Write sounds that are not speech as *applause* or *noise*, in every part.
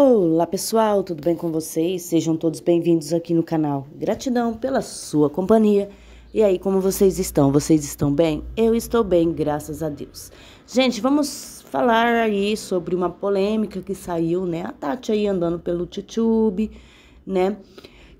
Olá pessoal, tudo bem com vocês? Sejam todos bem-vindos aqui no canal. Gratidão pela sua companhia. E aí, como vocês estão? Vocês estão bem? Eu estou bem, graças a Deus. Gente, vamos falar aí sobre uma polêmica que saiu, né? A Tati aí andando pelo YouTube, né?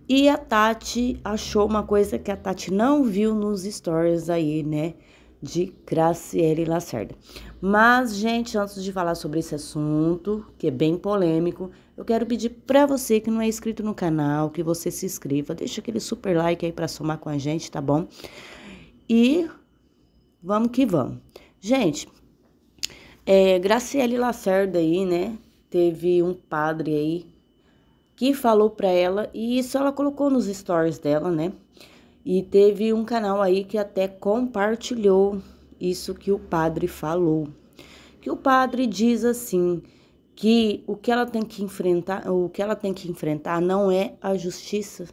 E a Tati achou uma coisa que a Tati não viu nos stories aí, né? de Graciele Lacerda. Mas, gente, antes de falar sobre esse assunto, que é bem polêmico, eu quero pedir para você que não é inscrito no canal, que você se inscreva, deixa aquele super like aí para somar com a gente, tá bom? E vamos que vamos. Gente, é, Graciele Lacerda aí, né, teve um padre aí que falou para ela, e isso ela colocou nos stories dela, né, e teve um canal aí que até compartilhou isso que o padre falou. Que o padre diz assim, que o que ela tem que enfrentar, o que ela tem que enfrentar não é a justiça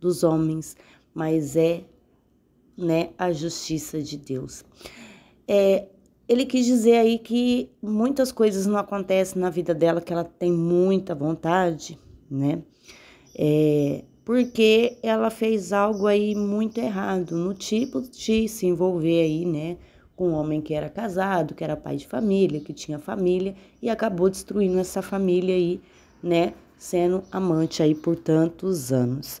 dos homens, mas é, né, a justiça de Deus. É, ele quis dizer aí que muitas coisas não acontecem na vida dela que ela tem muita vontade, né? É, porque ela fez algo aí muito errado, no tipo de se envolver aí, né, com um homem que era casado, que era pai de família, que tinha família e acabou destruindo essa família aí, né, sendo amante aí por tantos anos.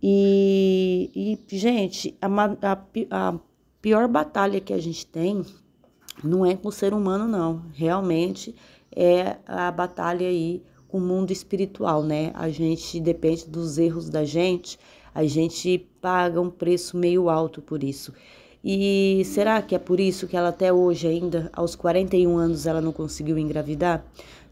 E, e gente, a, a, a pior batalha que a gente tem não é com o ser humano, não. Realmente é a batalha aí com o mundo espiritual, né? A gente depende dos erros da gente, a gente paga um preço meio alto por isso. E será que é por isso que ela até hoje ainda, aos 41 anos, ela não conseguiu engravidar?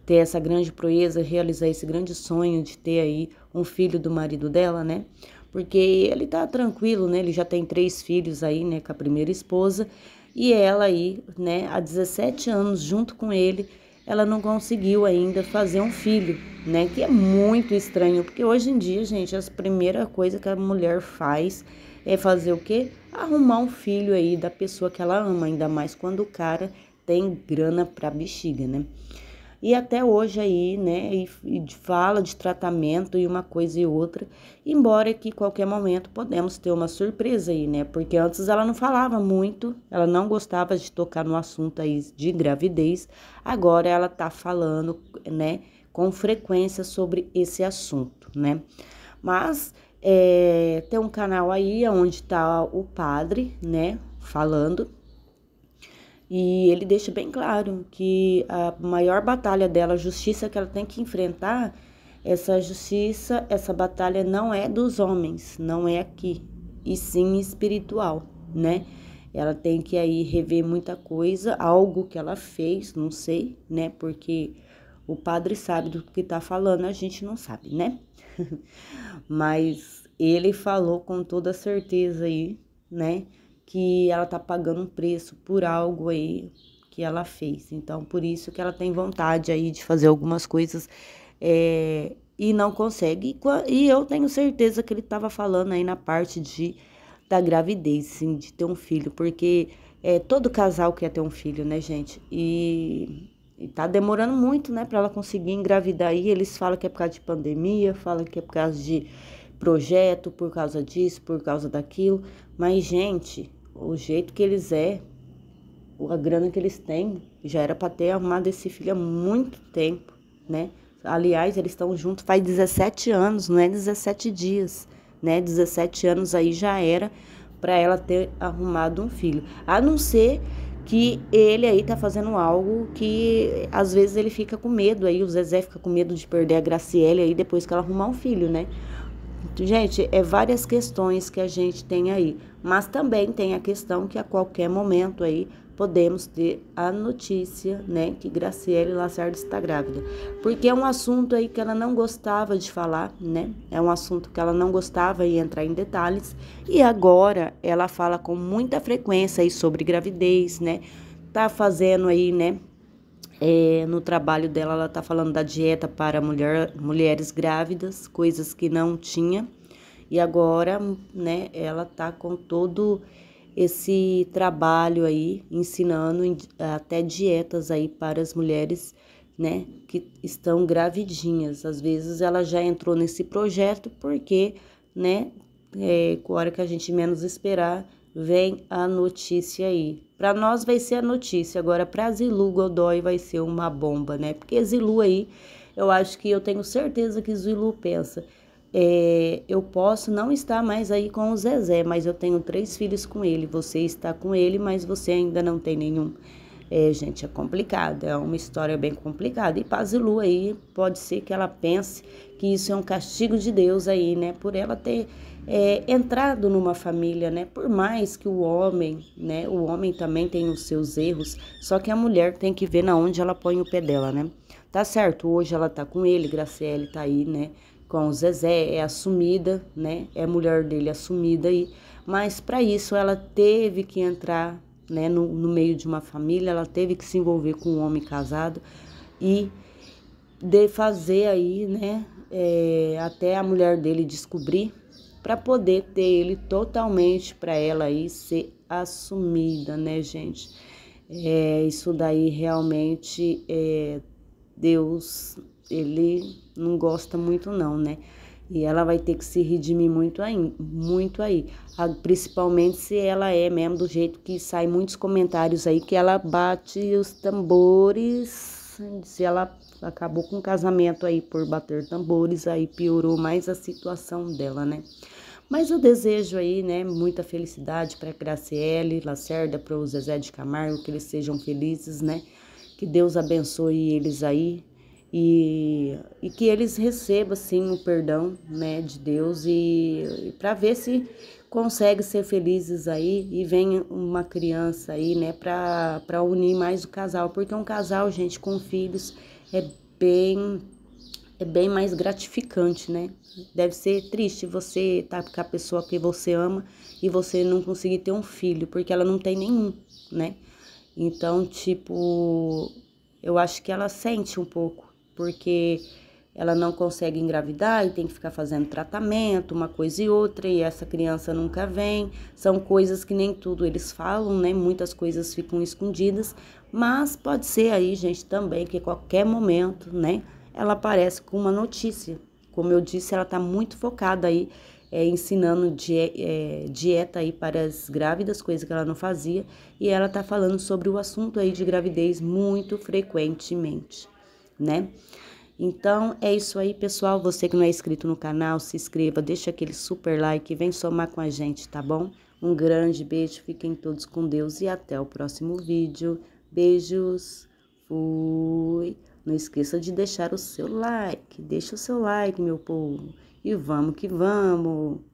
Ter essa grande proeza, realizar esse grande sonho de ter aí um filho do marido dela, né? Porque ele tá tranquilo, né? Ele já tem três filhos aí, né, com a primeira esposa, e ela aí, né, há 17 anos junto com ele, ela não conseguiu ainda fazer um filho, né? Que é muito estranho, porque hoje em dia, gente, a primeira coisa que a mulher faz é fazer o quê? Arrumar um filho aí da pessoa que ela ama, ainda mais quando o cara tem grana pra bexiga, né? e até hoje aí, né, e, e fala de tratamento e uma coisa e outra, embora que qualquer momento podemos ter uma surpresa aí, né, porque antes ela não falava muito, ela não gostava de tocar no assunto aí de gravidez, agora ela tá falando, né, com frequência sobre esse assunto, né, mas... É, tem um canal aí onde tá o padre, né, falando e ele deixa bem claro que a maior batalha dela, a justiça que ela tem que enfrentar, essa justiça, essa batalha não é dos homens, não é aqui, e sim espiritual, né? Ela tem que aí rever muita coisa, algo que ela fez, não sei, né? Porque o padre sabe do que tá falando, a gente não sabe, né? *laughs* Mas ele falou com toda certeza aí, né? que ela tá pagando um preço por algo aí que ela fez. Então, por isso que ela tem vontade aí de fazer algumas coisas é, e não consegue. E eu tenho certeza que ele estava falando aí na parte de da gravidez, sim, de ter um filho, porque é, todo casal quer ter um filho, né, gente? E, e tá demorando muito, né, para ela conseguir engravidar. aí. eles falam que é por causa de pandemia, falam que é por causa de projeto, por causa disso, por causa daquilo. Mas, gente, o jeito que eles é, a grana que eles têm, já era para ter arrumado esse filho há muito tempo, né? Aliás, eles estão juntos faz 17 anos, não é 17 dias, né? 17 anos aí já era para ela ter arrumado um filho. A não ser que ele aí tá fazendo algo que às vezes ele fica com medo aí, o Zezé fica com medo de perder a Graciele aí depois que ela arrumar um filho, né? Gente, é várias questões que a gente tem aí, mas também tem a questão que a qualquer momento aí podemos ter a notícia, né, que Graciele Lacerda está grávida. Porque é um assunto aí que ela não gostava de falar, né? É um assunto que ela não gostava de entrar em detalhes. E agora ela fala com muita frequência aí sobre gravidez, né? Tá fazendo aí, né, é, no trabalho dela, ela tá falando da dieta para mulher, mulheres grávidas, coisas que não tinha. E agora, né, ela tá com todo esse trabalho aí, ensinando até dietas aí para as mulheres, né, que estão gravidinhas. Às vezes ela já entrou nesse projeto porque, né, é, com a hora que a gente menos esperar, vem a notícia aí, para nós vai ser a notícia, agora para Zilu Godoy vai ser uma bomba, né? Porque Zilu aí, eu acho que eu tenho certeza que Zilu pensa. É, eu posso não estar mais aí com o Zezé, mas eu tenho três filhos com ele. Você está com ele, mas você ainda não tem nenhum. É, gente, é complicado, é uma história bem complicada. E Zilu aí, pode ser que ela pense que isso é um castigo de Deus aí, né? Por ela ter é, entrado numa família, né? Por mais que o homem, né? O homem também tem os seus erros, só que a mulher tem que ver na onde ela põe o pé dela, né? Tá certo, hoje ela tá com ele, Graciele tá aí, né? Com o Zezé, é assumida, né? É mulher dele assumida aí. Mas para isso ela teve que entrar, né? No, no meio de uma família, ela teve que se envolver com um homem casado e de fazer aí, né, é, até a mulher dele descobrir, para poder ter ele totalmente para ela aí ser assumida, né, gente? É, isso daí realmente é, Deus, ele não gosta muito não, né? E ela vai ter que se redimir muito aí, muito aí. principalmente se ela é mesmo do jeito que sai muitos comentários aí que ela bate os tambores se ela acabou com o casamento aí por bater tambores, aí piorou mais a situação dela, né? Mas eu desejo aí, né, muita felicidade para Graciele, Lacerda, para o Zezé de Camargo, que eles sejam felizes, né? Que Deus abençoe eles aí e, e que eles recebam, assim, o perdão, né, de Deus e, e para ver se conseguem ser felizes aí e vem uma criança aí, né, pra, pra unir mais o casal. Porque um casal, gente, com filhos é bem é bem mais gratificante, né? Deve ser triste você estar tá com a pessoa que você ama e você não conseguir ter um filho, porque ela não tem nenhum, né? Então, tipo, eu acho que ela sente um pouco, porque ela não consegue engravidar e tem que ficar fazendo tratamento, uma coisa e outra, e essa criança nunca vem. São coisas que nem tudo eles falam, né? Muitas coisas ficam escondidas, mas pode ser aí, gente, também que qualquer momento, né, ela aparece com uma notícia. Como eu disse, ela está muito focada aí, é, ensinando die é, dieta aí para as grávidas, coisa que ela não fazia, e ela está falando sobre o assunto aí de gravidez muito frequentemente, né? Então é isso aí, pessoal. Você que não é inscrito no canal, se inscreva, deixa aquele super like, vem somar com a gente, tá bom? Um grande beijo, fiquem todos com Deus e até o próximo vídeo. Beijos, fui. Não esqueça de deixar o seu like, deixa o seu like, meu povo. E vamos que vamos!